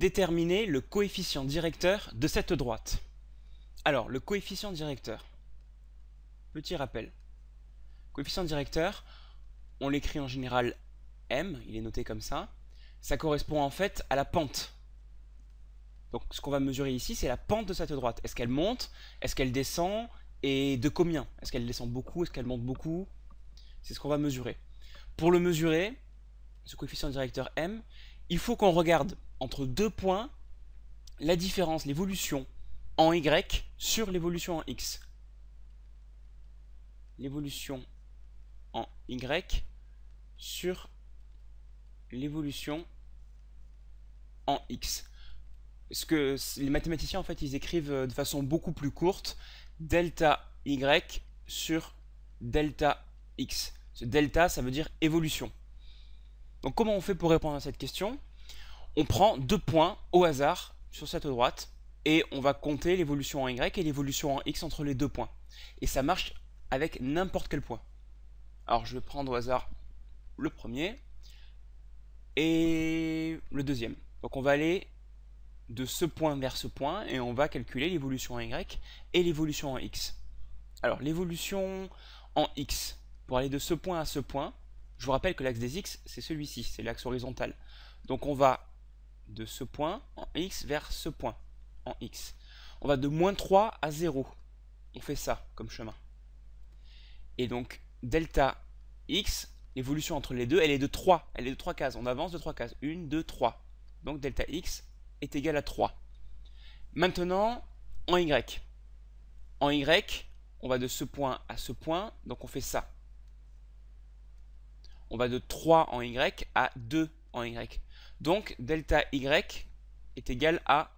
déterminer le coefficient directeur de cette droite. Alors, le coefficient directeur, petit rappel. Coefficient directeur, on l'écrit en général M, il est noté comme ça. Ça correspond en fait à la pente. Donc ce qu'on va mesurer ici, c'est la pente de cette droite. Est-ce qu'elle monte Est-ce qu'elle descend Et de combien Est-ce qu'elle descend beaucoup Est-ce qu'elle monte beaucoup C'est ce qu'on va mesurer. Pour le mesurer, ce coefficient directeur M, il faut qu'on regarde entre deux points la différence, l'évolution en Y sur l'évolution en X. L'évolution en Y sur l'évolution en X. Ce que les mathématiciens, en fait, ils écrivent euh, de façon beaucoup plus courte, delta Y sur delta X. Ce delta, ça veut dire évolution. Donc comment on fait pour répondre à cette question On prend deux points au hasard sur cette droite et on va compter l'évolution en y et l'évolution en x entre les deux points. Et ça marche avec n'importe quel point. Alors je vais prendre au hasard le premier et le deuxième. Donc on va aller de ce point vers ce point et on va calculer l'évolution en y et l'évolution en x. Alors l'évolution en x, pour aller de ce point à ce point, je vous rappelle que l'axe des X, c'est celui-ci, c'est l'axe horizontal. Donc on va de ce point en X vers ce point en X. On va de moins 3 à 0. On fait ça comme chemin. Et donc, delta X, évolution entre les deux, elle est de 3. Elle est de 3 cases. On avance de 3 cases. 1, 2, 3. Donc delta X est égal à 3. Maintenant, en Y. En Y, on va de ce point à ce point. Donc on fait ça on va de 3 en y à 2 en y. Donc delta y est égal à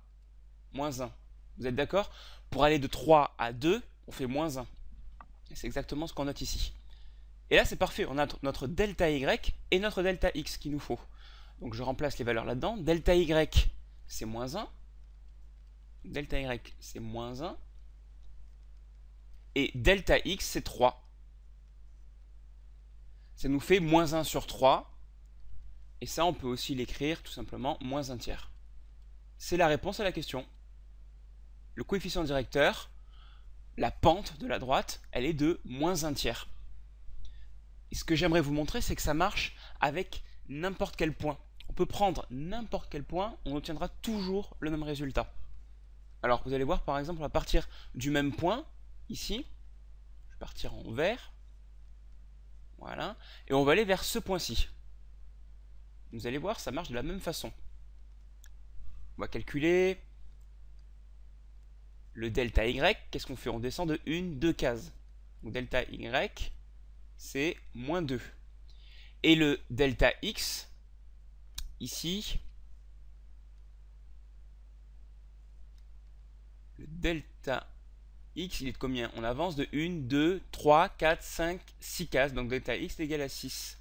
moins 1. Vous êtes d'accord Pour aller de 3 à 2, on fait moins 1. C'est exactement ce qu'on note ici. Et là, c'est parfait. On a notre delta y et notre delta x qu'il nous faut. Donc je remplace les valeurs là-dedans. Delta y, c'est moins 1. Delta y, c'est moins 1. Et delta x, c'est 3 ça nous fait moins 1 sur 3. Et ça, on peut aussi l'écrire tout simplement moins 1 tiers. C'est la réponse à la question. Le coefficient directeur, la pente de la droite, elle est de moins 1 tiers. Et ce que j'aimerais vous montrer, c'est que ça marche avec n'importe quel point. On peut prendre n'importe quel point, on obtiendra toujours le même résultat. Alors vous allez voir par exemple à partir du même point, ici, je vais partir en vert, voilà. Et on va aller vers ce point-ci. Vous allez voir, ça marche de la même façon. On va calculer le delta Y. Qu'est-ce qu'on fait On descend de une, deux cases. Donc delta Y, c'est moins 2. Et le delta X, ici, le delta x, il est de combien On avance de 1, 2, 3, 4, 5, 6 cases. Donc delta x est égal à 6.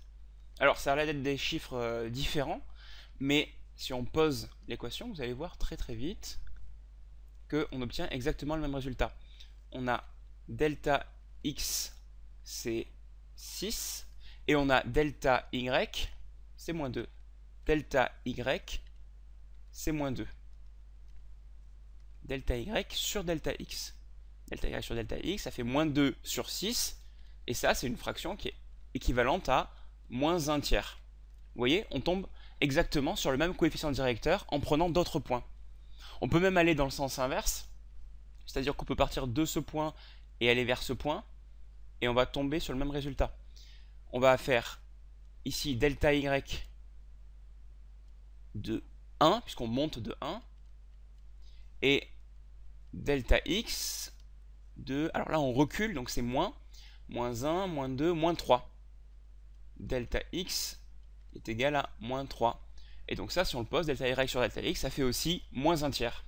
Alors ça a l'air d'être des chiffres euh, différents, mais si on pose l'équation, vous allez voir très très vite qu'on obtient exactement le même résultat. On a delta x, c'est 6, et on a delta y, c'est moins 2. Delta y, c'est moins 2. Delta y sur delta x delta y sur delta x, ça fait moins 2 sur 6, et ça c'est une fraction qui est équivalente à moins 1 tiers. Vous voyez, on tombe exactement sur le même coefficient directeur en prenant d'autres points. On peut même aller dans le sens inverse, c'est-à-dire qu'on peut partir de ce point et aller vers ce point, et on va tomber sur le même résultat. On va faire ici delta y de 1, puisqu'on monte de 1, et delta x alors là, on recule, donc c'est moins. Moins 1, moins 2, moins 3. Delta x est égal à moins 3. Et donc ça, si on le pose, delta y sur delta x, ça fait aussi moins 1 tiers.